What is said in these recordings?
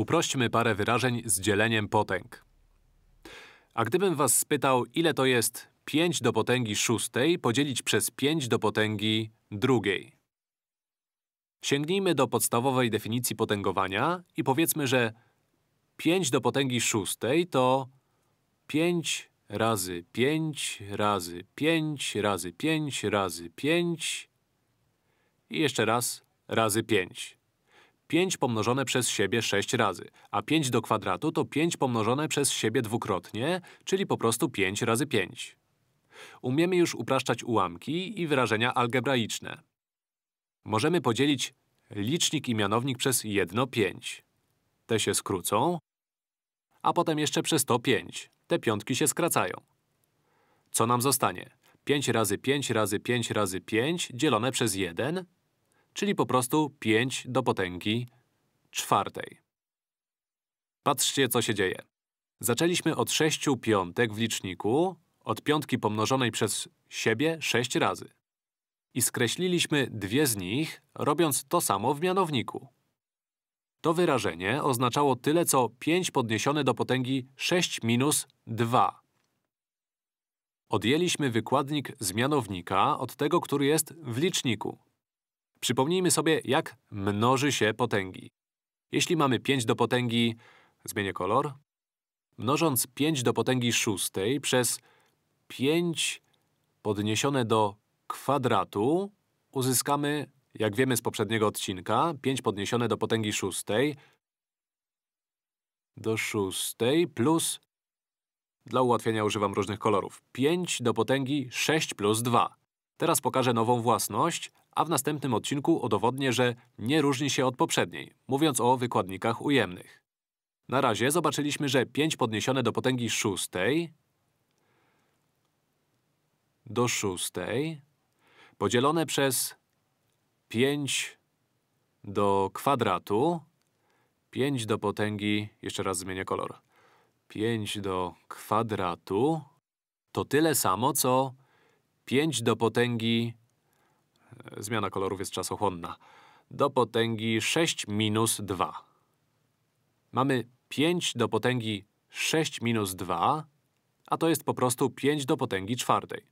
Uprośćmy parę wyrażeń z dzieleniem potęg. A gdybym was spytał, ile to jest 5 do potęgi szóstej podzielić przez 5 do potęgi drugiej? Sięgnijmy do podstawowej definicji potęgowania i powiedzmy, że 5 do potęgi szóstej to 5 razy 5 razy 5 razy 5 razy 5 i jeszcze raz razy 5. 5 pomnożone przez siebie 6 razy, a 5 do kwadratu to 5 pomnożone przez siebie dwukrotnie, czyli po prostu 5 razy 5. Umiemy już upraszczać ułamki i wyrażenia algebraiczne. Możemy podzielić licznik i mianownik przez jedno 5. Te się skrócą, a potem jeszcze przez to 5. Te piątki się skracają. Co nam zostanie? 5 razy 5 razy 5 razy 5 dzielone przez 1 czyli po prostu 5 do potęgi czwartej. Patrzcie, co się dzieje. Zaczęliśmy od 6 piątek w liczniku, od piątki pomnożonej przez siebie 6 razy. I skreśliliśmy dwie z nich, robiąc to samo w mianowniku. To wyrażenie oznaczało tyle, co 5 podniesione do potęgi 6 minus 2. Odjęliśmy wykładnik z mianownika od tego, który jest w liczniku. Przypomnijmy sobie, jak mnoży się potęgi. Jeśli mamy 5 do potęgi… zmienię kolor… Mnożąc 5 do potęgi szóstej przez 5 podniesione do kwadratu uzyskamy, jak wiemy z poprzedniego odcinka, 5 podniesione do potęgi szóstej do szóstej plus… Dla ułatwienia używam różnych kolorów. 5 do potęgi 6 plus 2. Teraz pokażę nową własność, a w następnym odcinku udowodnię, że nie różni się od poprzedniej, mówiąc o wykładnikach ujemnych. Na razie zobaczyliśmy, że 5 podniesione do potęgi szóstej do szóstej podzielone przez 5 do kwadratu 5 do potęgi… jeszcze raz zmienię kolor. 5 do kwadratu to tyle samo, co 5 do potęgi Zmiana kolorów jest czasochłonna. Do potęgi 6 minus 2. Mamy 5 do potęgi 6 minus 2, a to jest po prostu 5 do potęgi czwartej.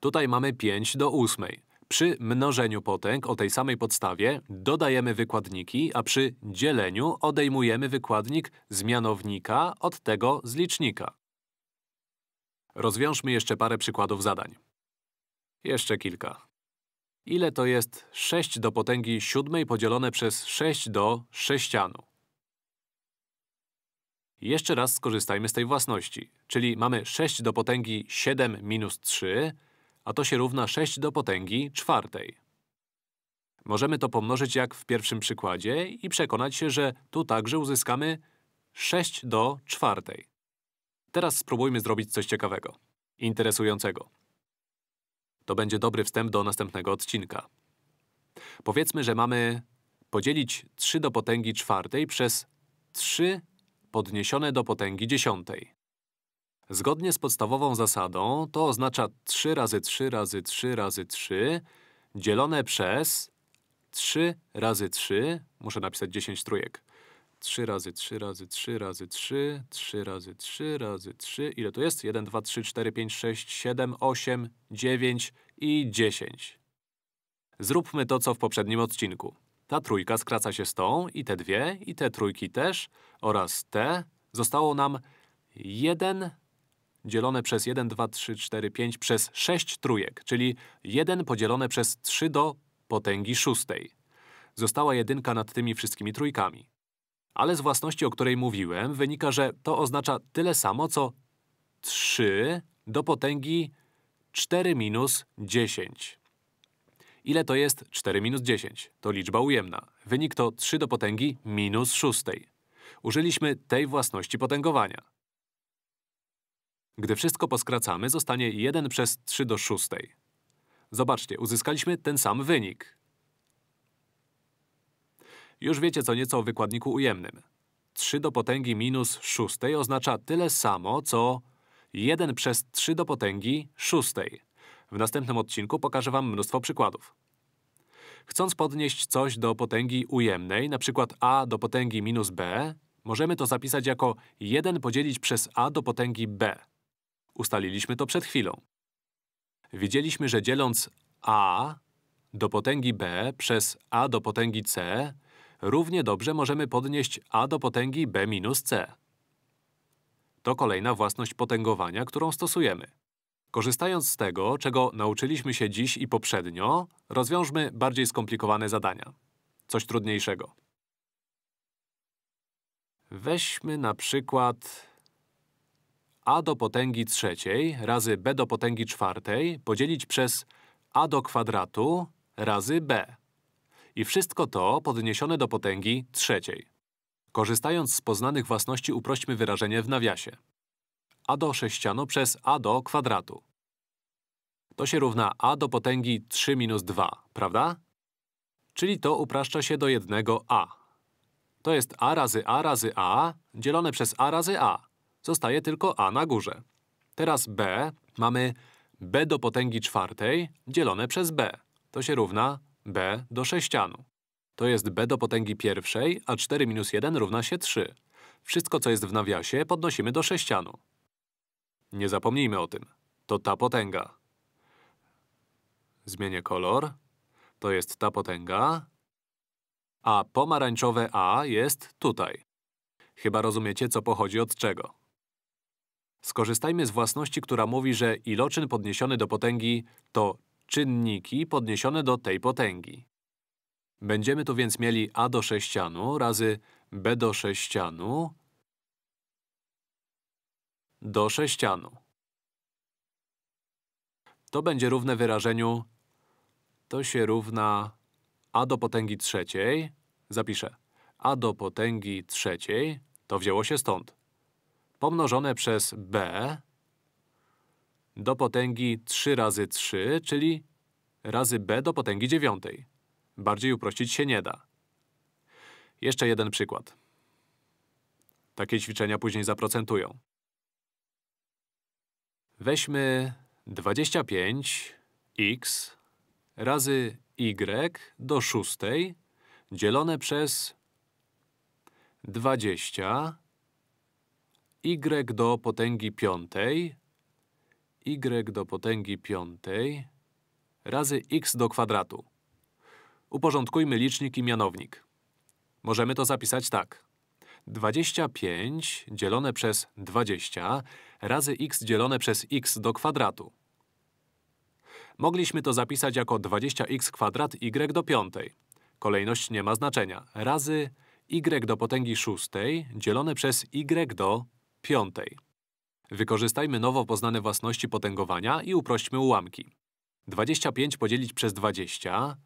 Tutaj mamy 5 do 8. Przy mnożeniu potęg o tej samej podstawie dodajemy wykładniki, a przy dzieleniu odejmujemy wykładnik zmianownika od tego z licznika. Rozwiążmy jeszcze parę przykładów zadań. Jeszcze kilka. Ile to jest 6 do potęgi 7 podzielone przez 6 do sześcianu? Jeszcze raz skorzystajmy z tej własności. Czyli mamy 6 do potęgi 7 minus 3, a to się równa 6 do potęgi 4. Możemy to pomnożyć jak w pierwszym przykładzie i przekonać się, że tu także uzyskamy 6 do 4. Teraz spróbujmy zrobić coś ciekawego, interesującego. To będzie dobry wstęp do następnego odcinka. Powiedzmy, że mamy podzielić 3 do potęgi czwartej przez 3 podniesione do potęgi dziesiątej. Zgodnie z podstawową zasadą to oznacza 3 razy 3 razy 3 razy 3 dzielone przez 3 razy 3, muszę napisać 10 trójek, 3 razy 3 razy 3 razy 3, 3 razy 3 razy 3. Ile to jest? 1, 2, 3, 4, 5, 6, 7, 8, 9 i 10. Zróbmy to, co w poprzednim odcinku. Ta trójka skraca się z tą i te dwie, i te trójki też, oraz te. Zostało nam 1 dzielone przez 1, 2, 3, 4, 5 przez 6 trójek, czyli 1 podzielone przez 3 do potęgi szóstej. Została jedynka nad tymi wszystkimi trójkami. Ale z własności, o której mówiłem, wynika, że to oznacza tyle samo, co 3 do potęgi 4 minus 10. Ile to jest 4 minus 10? To liczba ujemna. Wynik to 3 do potęgi minus 6. Użyliśmy tej własności potęgowania. Gdy wszystko poskracamy, zostanie 1 przez 3 do 6. Zobaczcie, uzyskaliśmy ten sam wynik. Już wiecie co nieco o wykładniku ujemnym. 3 do potęgi minus 6 oznacza tyle samo, co 1 przez 3 do potęgi 6. W następnym odcinku pokażę wam mnóstwo przykładów. Chcąc podnieść coś do potęgi ujemnej, np. a do potęgi minus b, możemy to zapisać jako 1 podzielić przez a do potęgi b. Ustaliliśmy to przed chwilą. Widzieliśmy, że dzieląc a do potęgi b przez a do potęgi c, równie dobrze możemy podnieść a do potęgi b minus c. To kolejna własność potęgowania, którą stosujemy. Korzystając z tego, czego nauczyliśmy się dziś i poprzednio, rozwiążmy bardziej skomplikowane zadania. Coś trudniejszego. Weźmy na przykład a do potęgi trzeciej razy b do potęgi czwartej podzielić przez a do kwadratu razy b. I wszystko to podniesione do potęgi trzeciej. Korzystając z poznanych własności uprośćmy wyrażenie w nawiasie. a do sześciano przez a do kwadratu. To się równa a do potęgi 3 minus 2, prawda? Czyli to upraszcza się do jednego a. To jest a razy a razy a dzielone przez a razy a. Zostaje tylko a na górze. Teraz b mamy b do potęgi czwartej dzielone przez b. To się równa b do sześcianu. To jest b do potęgi pierwszej, a 4 minus 1 równa się 3. Wszystko, co jest w nawiasie, podnosimy do sześcianu. Nie zapomnijmy o tym. To ta potęga. Zmienię kolor. To jest ta potęga. A pomarańczowe a jest tutaj. Chyba rozumiecie, co pochodzi od czego. Skorzystajmy z własności, która mówi, że iloczyn podniesiony do potęgi to czynniki podniesione do tej potęgi. Będziemy tu więc mieli a do sześcianu razy b do sześcianu do sześcianu. To będzie równe wyrażeniu to się równa a do potęgi trzeciej. Zapiszę. a do potęgi trzeciej to wzięło się stąd. Pomnożone przez b do potęgi 3 razy 3, czyli razy b do potęgi 9. Bardziej uprościć się nie da. Jeszcze jeden przykład. Takie ćwiczenia później zaprocentują. Weźmy 25x razy y do szóstej dzielone przez 20 y do potęgi piątej y do potęgi piątej razy x do kwadratu. Uporządkujmy licznik i mianownik. Możemy to zapisać tak. 25 dzielone przez 20 razy x dzielone przez x do kwadratu. Mogliśmy to zapisać jako 20x kwadrat y do piątej. Kolejność nie ma znaczenia. Razy y do potęgi szóstej dzielone przez y do piątej. Wykorzystajmy nowo poznane własności potęgowania i uprośćmy ułamki. 25 podzielić przez 20.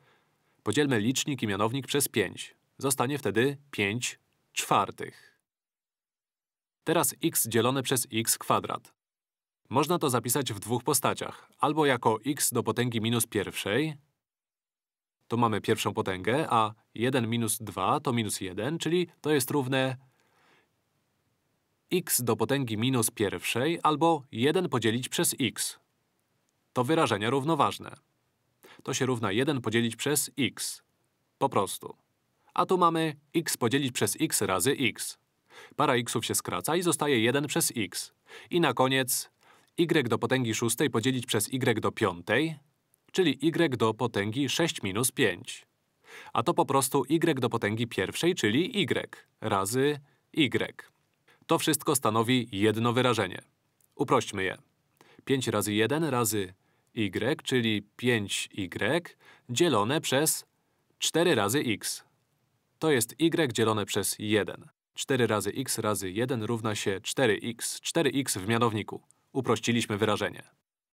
Podzielmy licznik i mianownik przez 5. Zostanie wtedy 5 czwartych. Teraz x dzielone przez x kwadrat. Można to zapisać w dwóch postaciach. Albo jako x do potęgi minus pierwszej. Tu mamy pierwszą potęgę, a 1 minus 2 to minus 1, czyli to jest równe x do potęgi minus pierwszej albo 1 podzielić przez x. To wyrażenia równoważne. To się równa 1 podzielić przez x. Po prostu. A tu mamy x podzielić przez x razy x. Para xów się skraca i zostaje 1 przez x. I na koniec y do potęgi szóstej podzielić przez y do piątej, czyli y do potęgi 6 minus 5. A to po prostu y do potęgi pierwszej, czyli y, razy y. To wszystko stanowi jedno wyrażenie. Uprośćmy je. 5 razy 1 razy y, czyli 5y, dzielone przez 4 razy x. To jest y dzielone przez 1. 4 razy x razy 1 równa się 4x. 4x w mianowniku. Uprościliśmy wyrażenie.